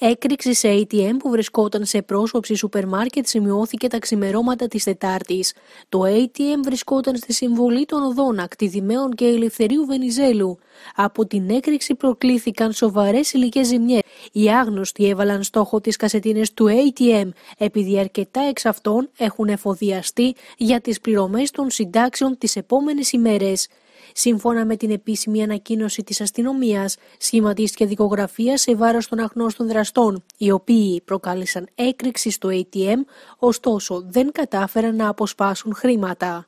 Έκρηξη σε ATM που βρισκόταν σε πρόσωψη σούπερ μάρκετ σημειώθηκε τα ξημερώματα της Τετάρτης. Το ATM βρισκόταν στη συμβολή των οδών Ακτιδημαίων και Ελευθερίου Βενιζέλου. Από την έκρηξη προκλήθηκαν σοβαρές υλικές ζημιές. Οι άγνωστοι έβαλαν στόχο τις κασετίνες του ATM, επειδή αρκετά εξ αυτών έχουν εφοδιαστεί για τις πληρωμές των συντάξεων τις επόμενες ημέρες. Σύμφωνα με την επίσημη ανακοίνωση της αστυνομίας, σχηματίστηκε δικογραφία σε βάρος των αγνώστων δραστών, οι οποίοι προκάλεσαν έκρηξη στο ATM, ωστόσο δεν κατάφεραν να αποσπάσουν χρήματα.